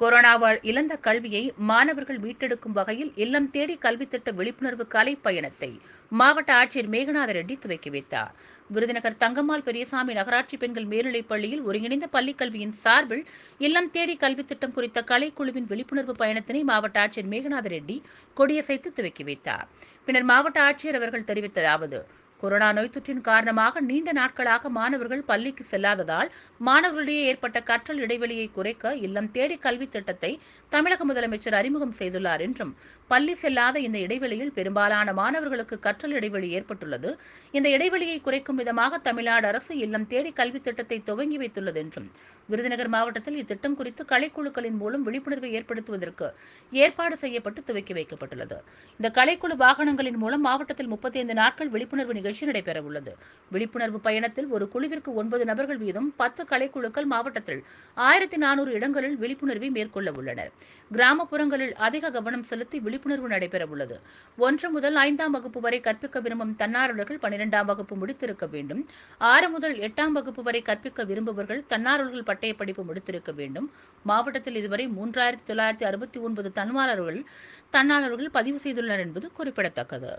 கொரோனாவால் இழந்த கல்வியை மாணவர்கள் மீட்டெடுக்கும் வகையில் இல்லம் தேடி கல்வி திட்ட விழிப்புணர்வு கலை பயணத்தை மாவட்ட ஆட்சியர் மேகநாத ரெட்டி துவக்கி வைத்தார் விருதுநகர் தங்கம்மாள் பெரியசாமி நகராட்சி பெண்கள் மேல்நிலைப் பள்ளியில் ஒருங்கிணைந்த பள்ளிக்கல்வியின் சார்பில் இல்லம் தேடி கல்வி திட்டம் குறித்த கலைக்குழுவின் விழிப்புணர்வு பயணத்தினை மாவட்ட ஆட்சியர் மேகநாத ரெட்டி கொடியசைத்து துவக்கி வைத்தார் பின்னர் மாவட்ட ஆட்சியர் அவர்கள் தெரிவித்ததாவது கொரோனா நோய் தொற்றின் காரணமாக நீண்ட நாட்களாக மாணவர்கள் பள்ளிக்கு செல்லாததால் மாணவர்களிடையே ஏற்பட்ட கற்றல் இடைவெளியை குறைக்க இல்லம் தேடி கல்வி திட்டத்தை தமிழக முதலமைச்சர் அறிமுகம் செய்துள்ளார் என்றும் பள்ளி செல்லாத இந்த இடைவெளியில் பெரும்பாலான மாணவர்களுக்கு கற்றல் இடைவெளி ஏற்பட்டுள்ளது இந்த இடைவெளியை குறைக்கும் விதமாக தமிழ்நாடு அரசு இல்லம் தேடி கல்வி திட்டத்தை துவங்கி வைத்துள்ளது என்றும் விருதுநகர் மாவட்டத்தில் இத்திட்டம் குறித்து கலைக்குழுக்களின் மூலம் விழிப்புணர்வை ஏற்படுத்துவதற்கு ஏற்பாடு செய்யப்பட்டு துவக்கி வைக்கப்பட்டுள்ளது இந்த கலைக்குழு வாகனங்களின் மூலம் மாவட்டத்தில் முப்பத்தைந்து நாட்கள் விழிப்புணர்வு நிகழ்ச்சி நடைபெறவுள்ளது விழிப்புணர்வு பயணத்தில் ஒரு குழுவிற்கு ஒன்பது நபர்கள் வீதம் பத்து கலைக்குழுக்கள் மாவட்டத்தில் ஆயிரத்தி நானூறு இடங்களில் விழிப்புணர்வை மேற்கொள்ள உள்ளனர் கிராமப்புறங்களில் அதிக கவனம் செலுத்தி விழிப்புணர்வு நடைபெறவுள்ளது ஒன்று முதல் ஐந்தாம் வகுப்பு வரை கற்பிக்க விரும்பும் தன்னார்வலர்கள் பன்னிரெண்டாம் வகுப்பு முடித்திருக்க வேண்டும் ஆறு முதல் எட்டாம் வகுப்பு வரை கற்பிக்க விரும்புபவர்கள் தன்னார்வலர்கள் பட்டய படிப்பு முடித்திருக்க வேண்டும் மாவட்டத்தில் இதுவரை மூன்றாயிரத்தி தொள்ளாயிரத்தி அறுபத்தி ஒன்பது தன்னார்வலர்கள் தன்னார்வலர்கள் பதிவு செய்துள்ளனர் என்பது குறிப்பிடத்தக்கது